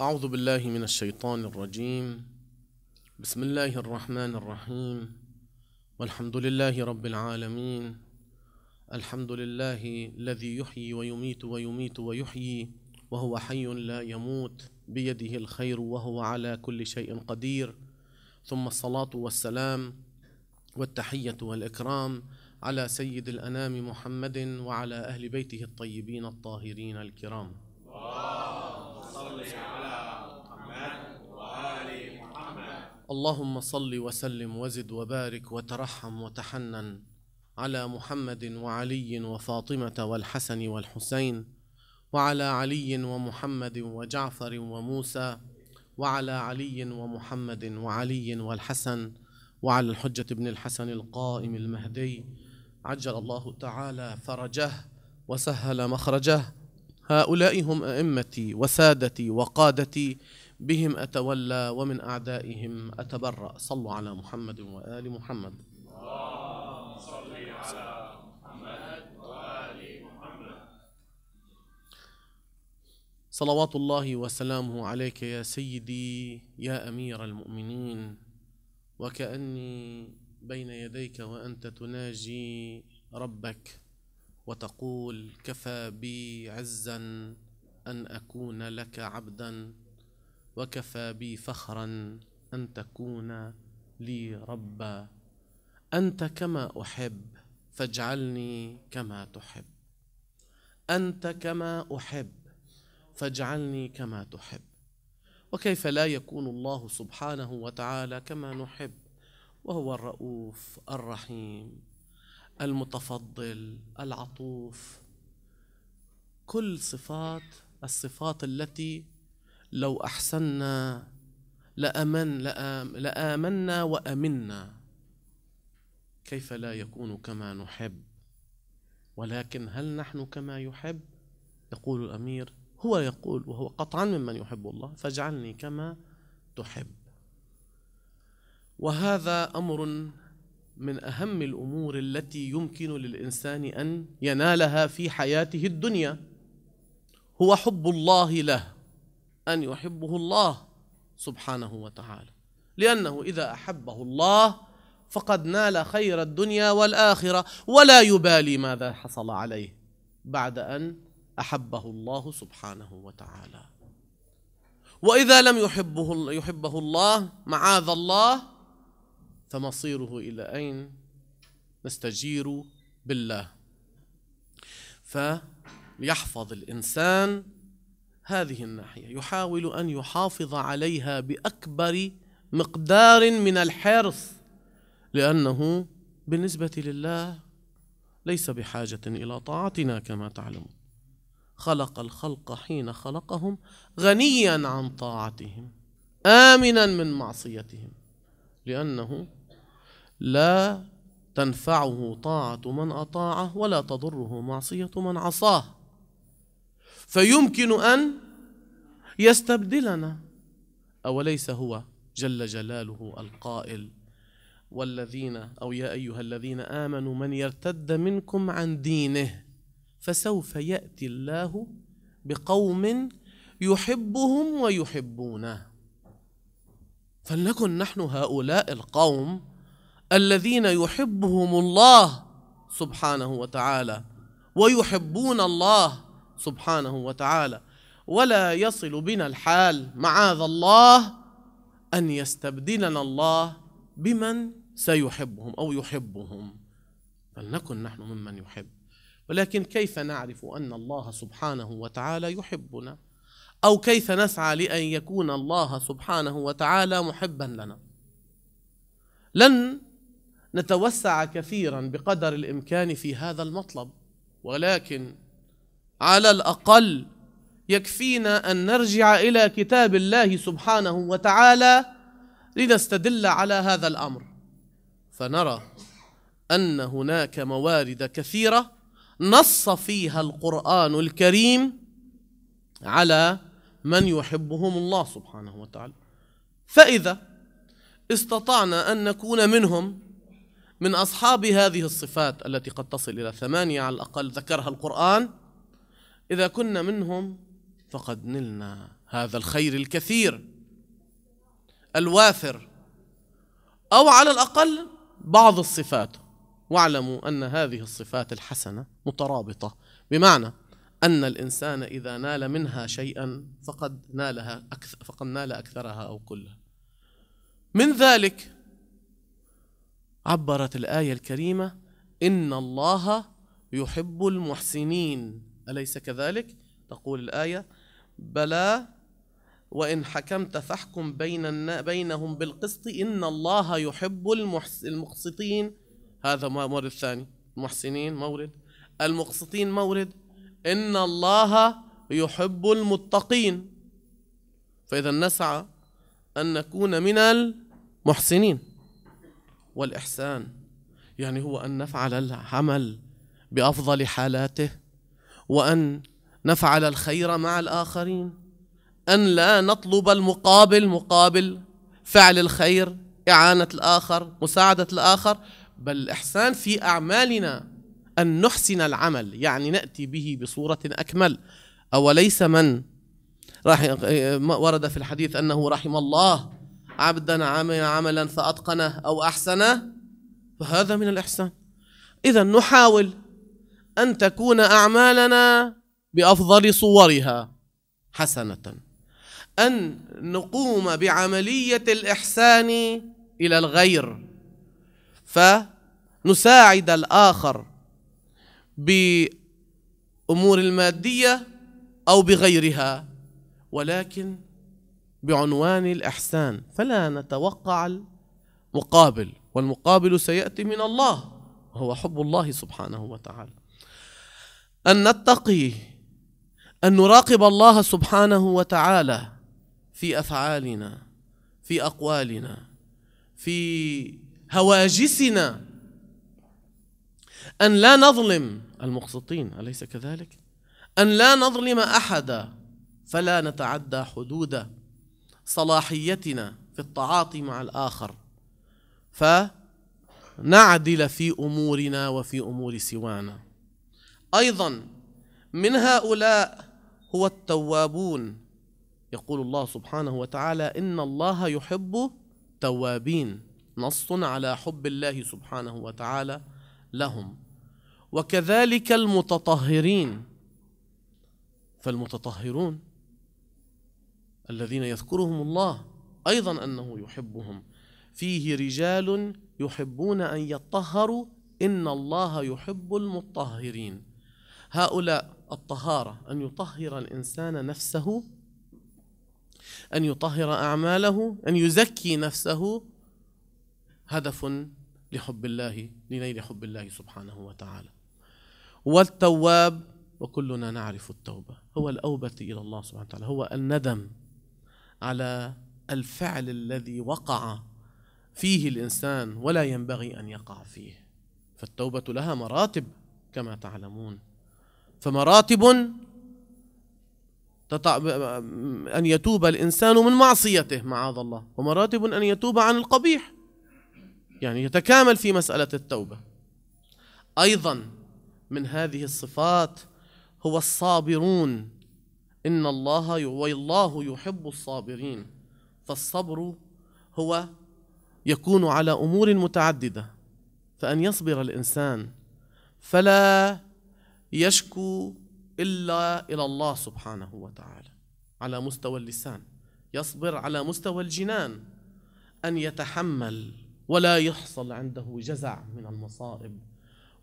أعوذ بالله من الشيطان الرجيم بسم الله الرحمن الرحيم والحمد لله رب العالمين الحمد لله الذي يحيي ويميت ويميت ويحيي وهو حي لا يموت بيده الخير وهو على كل شيء قدير ثم الصلاة والسلام والتحية والإكرام على سيد الأنام محمد وعلى أهل بيته الطيبين الطاهرين الكرام اللهم صل وسلم وزد وبارك وترحم وتحنن على محمد وعلي وفاطمة والحسن والحسين وعلى علي ومحمد وجعفر وموسى وعلى علي ومحمد وعلي والحسن وعلى الحجة بن الحسن القائم المهدي عجل الله تعالى فرجه وسهل مخرجه هؤلاء هم أئمتي وسادتي وقادتي بهم أتولى ومن أعدائهم أتبرأ صلوا على محمد وآل محمد اللهم صل على محمد وآل محمد صلوات الله وسلامه عليك يا سيدي يا أمير المؤمنين وكأني بين يديك وأنت تناجي ربك وتقول كفى بي عزا ان اكون لك عبدا وكفى بي فخرا ان تكون لي ربا انت كما احب فاجعلني كما تحب انت كما احب فاجعلني كما تحب وكيف لا يكون الله سبحانه وتعالى كما نحب وهو الرؤوف الرحيم المتفضل العطوف كل صفات الصفات التي لو احسنا لأمن لآمنا وأمنا كيف لا يكون كما نحب ولكن هل نحن كما يحب يقول الأمير هو يقول وهو قطعا ممن يحب الله فاجعلني كما تحب وهذا أمر من اهم الامور التي يمكن للانسان ان ينالها في حياته الدنيا هو حب الله له ان يحبه الله سبحانه وتعالى لانه اذا احبه الله فقد نال خير الدنيا والاخره ولا يبالي ماذا حصل عليه بعد ان احبه الله سبحانه وتعالى واذا لم يحبه يحبه الله معاذ الله فمصيره إلى أين؟ نستجير بالله فليحفظ الإنسان هذه الناحية يحاول أن يحافظ عليها بأكبر مقدار من الحرص لأنه بالنسبة لله ليس بحاجة إلى طاعتنا كما تعلمون خلق الخلق حين خلقهم غنيا عن طاعتهم آمنا من معصيتهم لأنه لا تنفعه طاعة من أطاعه ولا تضره معصية من عصاه فيمكن أن يستبدلنا أوليس هو جل جلاله القائل والذين أو يا أيها الذين آمنوا من يرتد منكم عن دينه فسوف يأتي الله بقوم يحبهم ويحبونه فلنكن نحن هؤلاء القوم الذين يحبهم الله سبحانه وتعالى ويحبون الله سبحانه وتعالى ولا يصل بنا الحال معاذ الله ان يستبدلنا الله بمن سيحبهم او يحبهم فلنكن نحن ممن يحب ولكن كيف نعرف ان الله سبحانه وتعالى يحبنا او كيف نسعى لان يكون الله سبحانه وتعالى محبا لنا لن نتوسع كثيرا بقدر الامكان في هذا المطلب ولكن على الاقل يكفينا ان نرجع الى كتاب الله سبحانه وتعالى لنستدل على هذا الامر فنرى ان هناك موارد كثيره نص فيها القران الكريم على من يحبهم الله سبحانه وتعالى فاذا استطعنا ان نكون منهم من أصحاب هذه الصفات التي قد تصل إلى ثمانية على الأقل ذكرها القرآن إذا كنا منهم فقد نلنا هذا الخير الكثير الوافر أو على الأقل بعض الصفات واعلموا أن هذه الصفات الحسنة مترابطة بمعنى أن الإنسان إذا نال منها شيئا فقد نالها أكثر فقد نال أكثرها أو كلها من ذلك عبرت الآية الكريمة إن الله يحب المحسنين أليس كذلك؟ تقول الآية بلى وإن حكمت فاحكم بين بينهم بالقسط إن الله يحب المقسطين هذا مورد الثاني المحسنين مورد المقسطين مورد إن الله يحب المتقين فإذا نسعى أن نكون من المحسنين والإحسان يعني هو أن نفعل العمل بأفضل حالاته وأن نفعل الخير مع الآخرين أن لا نطلب المقابل مقابل فعل الخير إعانة الآخر مساعدة الآخر بل الإحسان في أعمالنا أن نحسن العمل يعني نأتي به بصورة أكمل أوليس من ورد في الحديث أنه رحم الله عبدا عمل عملا فأتقنه أو أحسنه فهذا من الإحسان إذا نحاول أن تكون أعمالنا بأفضل صورها حسنة أن نقوم بعملية الإحسان إلى الغير فنساعد الآخر بأمور المادية أو بغيرها ولكن بعنوان الإحسان فلا نتوقع المقابل والمقابل سيأتي من الله وهو حب الله سبحانه وتعالى أن نتقي أن نراقب الله سبحانه وتعالى في أفعالنا في أقوالنا في هواجسنا أن لا نظلم المقسطين أليس كذلك؟ أن لا نظلم أحدا فلا نتعدى حدوده صلاحيتنا في التعاطي مع الآخر فنعدل في أمورنا وفي أمور سوانا أيضا من هؤلاء هو التوابون يقول الله سبحانه وتعالى إن الله يحب توابين نص على حب الله سبحانه وتعالى لهم وكذلك المتطهرين فالمتطهرون الذين يذكرهم الله ايضا انه يحبهم فيه رجال يحبون ان يطهروا ان الله يحب المطهرين هؤلاء الطهاره ان يطهر الانسان نفسه ان يطهر اعماله ان يزكي نفسه هدف لحب الله لنيل حب الله سبحانه وتعالى والتواب وكلنا نعرف التوبه هو الاوبه الى الله سبحانه وتعالى هو الندم على الفعل الذي وقع فيه الانسان ولا ينبغي ان يقع فيه فالتوبه لها مراتب كما تعلمون فمراتب أن يتوب الإنسان من معصيته معاذ الله ومراتب أن يتوب عن القبيح يعني يتكامل في مسألة التوبة أيضا من هذه الصفات هو الصابرون إن الله والله يحب الصابرين فالصبر هو يكون على أمور متعددة فأن يصبر الإنسان فلا يشكو إلا إلى الله سبحانه وتعالى على مستوى اللسان يصبر على مستوى الجنان أن يتحمل ولا يحصل عنده جزع من المصائب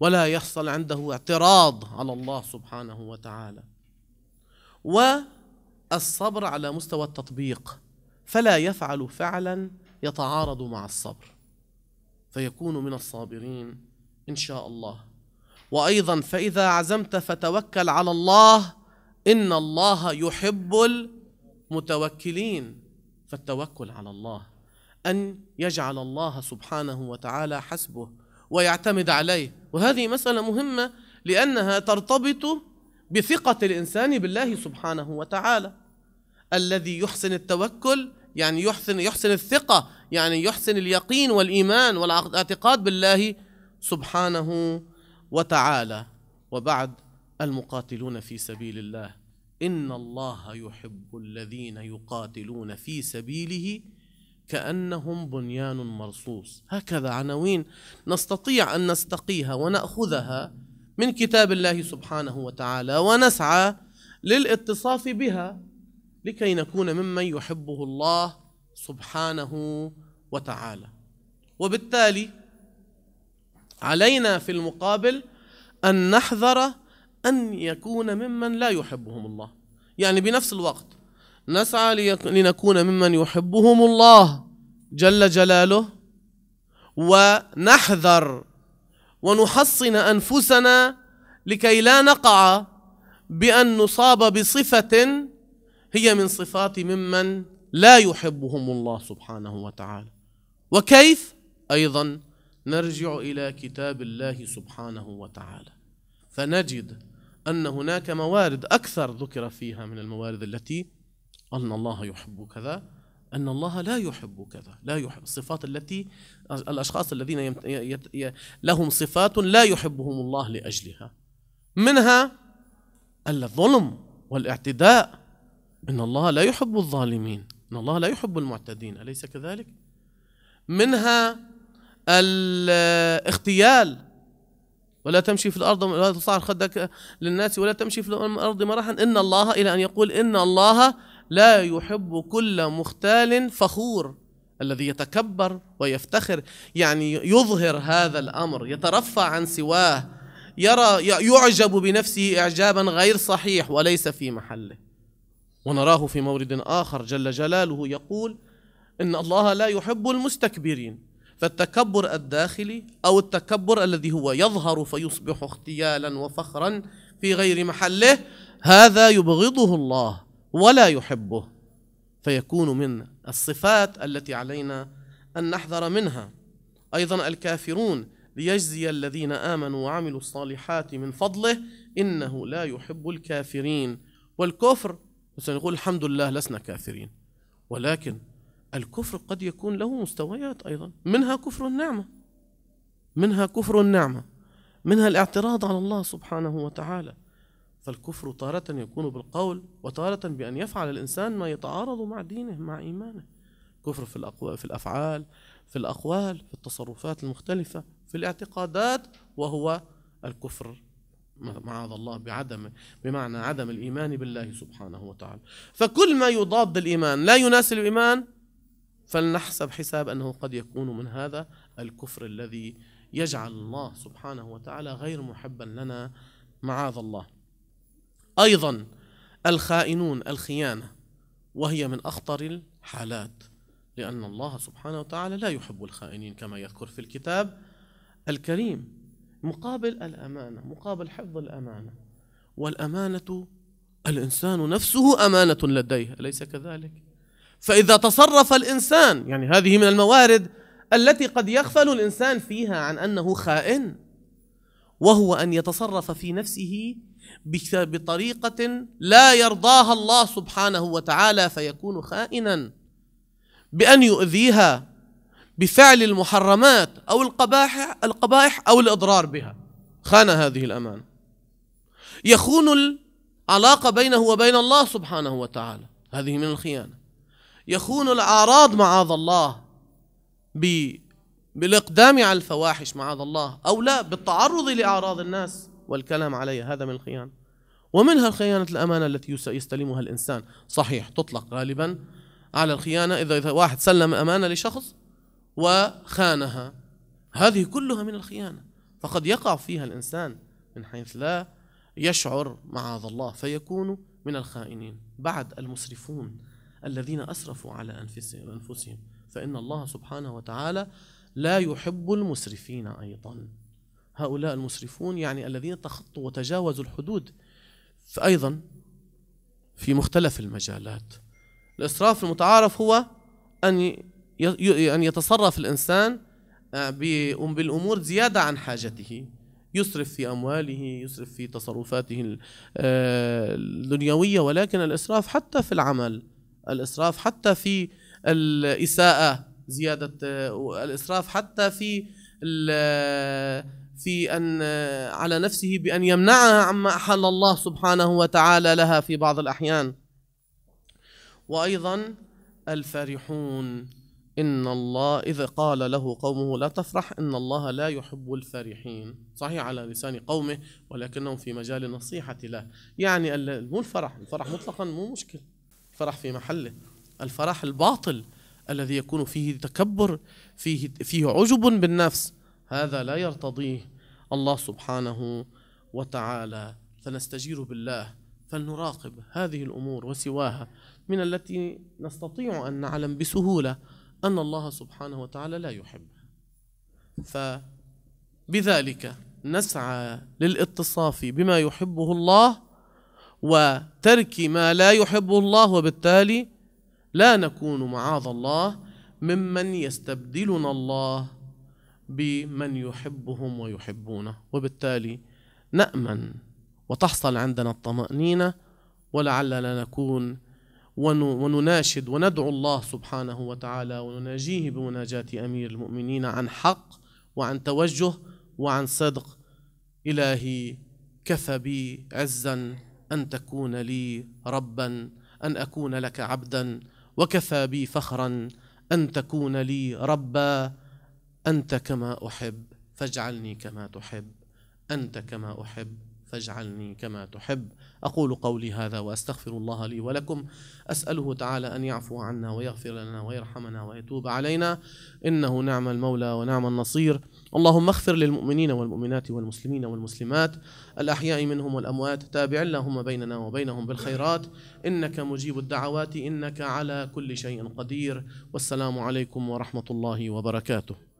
ولا يحصل عنده اعتراض على الله سبحانه وتعالى والصبر على مستوى التطبيق فلا يفعل فعلا يتعارض مع الصبر فيكون من الصابرين ان شاء الله وايضا فاذا عزمت فتوكل على الله ان الله يحب المتوكلين فالتوكل على الله ان يجعل الله سبحانه وتعالى حسبه ويعتمد عليه وهذه مساله مهمه لانها ترتبط بثقة الإنسان بالله سبحانه وتعالى الذي يحسن التوكل يعني يحسن يحسن الثقة يعني يحسن اليقين والإيمان والاعتقاد بالله سبحانه وتعالى وبعد المقاتلون في سبيل الله إن الله يحب الذين يقاتلون في سبيله كأنهم بنيان مرصوص هكذا عناوين نستطيع أن نستقيها ونأخذها من كتاب الله سبحانه وتعالى ونسعى للاتصاف بها لكي نكون ممن يحبه الله سبحانه وتعالى وبالتالي علينا في المقابل ان نحذر ان يكون ممن لا يحبهم الله يعني بنفس الوقت نسعى لنكون ممن يحبهم الله جل جلاله ونحذر ونحصن انفسنا لكي لا نقع بان نصاب بصفه هي من صفات ممن لا يحبهم الله سبحانه وتعالى وكيف ايضا نرجع الى كتاب الله سبحانه وتعالى فنجد ان هناك موارد اكثر ذكر فيها من الموارد التي ان الله يحب كذا أن الله لا يحب كذا لا يحب الصفات التي الأشخاص الذين يمت... ي... ي... لهم صفات لا يحبهم الله لأجلها منها الظلم والاعتداء إن الله لا يحب الظالمين إن الله لا يحب المعتدين أليس كذلك؟ منها الاغتيال ولا تمشي في الأرض ولا تصعر خدك للناس ولا تمشي في الأرض مرحا إن الله إلى أن يقول إن الله لا يحب كل مختال فخور الذي يتكبر ويفتخر يعني يظهر هذا الامر يترفع عن سواه يرى يعجب بنفسه اعجابا غير صحيح وليس في محله ونراه في مورد اخر جل جلاله يقول ان الله لا يحب المستكبرين فالتكبر الداخلي او التكبر الذي هو يظهر فيصبح اختيالا وفخرا في غير محله هذا يبغضه الله ولا يحبه فيكون من الصفات التي علينا ان نحذر منها ايضا الكافرون ليجزي الذين امنوا وعملوا الصالحات من فضله انه لا يحب الكافرين والكفر سنقول الحمد لله لسنا كافرين ولكن الكفر قد يكون له مستويات ايضا منها كفر النعمه منها كفر النعمه منها الاعتراض على الله سبحانه وتعالى فالكفر تارة يكون بالقول وتارة بأن يفعل الإنسان ما يتعارض مع دينه مع إيمانه كفر في الأقوال في الأفعال في الأقوال في التصرفات المختلفة في الاعتقادات وهو الكفر معاذ الله بعدم بمعنى عدم الإيمان بالله سبحانه وتعالى فكل ما يضاد الإيمان لا يناسب الإيمان فلنحسب حساب أنه قد يكون من هذا الكفر الذي يجعل الله سبحانه وتعالى غير محبا لنا معاذ الله ايضا الخائنون الخيانه وهي من اخطر الحالات لان الله سبحانه وتعالى لا يحب الخائنين كما يذكر في الكتاب الكريم مقابل الامانه مقابل حفظ الامانه والامانه الانسان نفسه امانه لديه اليس كذلك فاذا تصرف الانسان يعني هذه من الموارد التي قد يغفل الانسان فيها عن انه خائن وهو ان يتصرف في نفسه بطريقة لا يرضاها الله سبحانه وتعالى فيكون خائنا بأن يؤذيها بفعل المحرمات أو القبائح القبائح أو الإضرار بها خان هذه الأمانة يخون العلاقة بينه وبين الله سبحانه وتعالى هذه من الخيانة يخون الأعراض معاذ الله بالإقدام على الفواحش معاذ الله أو لا بالتعرض لأعراض الناس والكلام عليها هذا من الخيانة ومنها خيانة الأمانة التي يستلمها الإنسان صحيح تطلق غالبا على الخيانة إذا, إذا واحد سلم أمانة لشخص وخانها هذه كلها من الخيانة فقد يقع فيها الإنسان من حيث لا يشعر معاذ الله فيكون من الخائنين بعد المسرفون الذين أسرفوا على أنفسهم فإن الله سبحانه وتعالى لا يحب المسرفين أيضا هؤلاء المسرفون يعني الذين تخطوا وتجاوزوا الحدود فأيضا في مختلف المجالات الإسراف المتعارف هو أن أن يتصرف الإنسان آه، بالأمور زيادة عن حاجته يسرف في أمواله يسرف في تصرفاته آه، الدنيوية ولكن الإسراف حتى في العمل الإسراف حتى في الإساءة زيادة آه، الإسراف حتى في في أن على نفسه بأن يمنعها عما أحل الله سبحانه وتعالى لها في بعض الأحيان وأيضا الفرحون إن الله إذ قال له قومه لا تفرح إن الله لا يحب الفرحين صحيح على لسان قومه ولكنهم في مجال النصيحة له يعني مو الفرح الفرح مطلقا مو مشكل الفرح في محله الفرح الباطل الذي يكون فيه تكبر فيه, فيه عجب بالنفس هذا لا يرتضيه الله سبحانه وتعالى فنستجير بالله فلنراقب هذه الامور وسواها من التي نستطيع ان نعلم بسهوله ان الله سبحانه وتعالى لا يحبها فبذلك نسعى للاتصاف بما يحبه الله وترك ما لا يحبه الله وبالتالي لا نكون معاذ الله ممن يستبدلنا الله بمن يحبهم ويحبونه وبالتالي نامن وتحصل عندنا الطمانينه ولعلنا نكون ونناشد وندعو الله سبحانه وتعالى ونناجيه بمناجاه امير المؤمنين عن حق وعن توجه وعن صدق الهي كفى بي عزا ان تكون لي ربا ان اكون لك عبدا وكفى بي فخرا ان تكون لي ربا أنت كما أحب فاجعلني كما تحب أنت كما أحب فاجعلني كما تحب أقول قولي هذا وأستغفر الله لي ولكم أسأله تعالى أن يعفو عنا ويغفر لنا ويرحمنا ويتوب علينا إنه نعم المولى ونعم النصير اللهم اغفر للمؤمنين والمؤمنات والمسلمين والمسلمات الأحياء منهم والأموات تابع اللهم بيننا وبينهم بالخيرات إنك مجيب الدعوات إنك على كل شيء قدير والسلام عليكم ورحمة الله وبركاته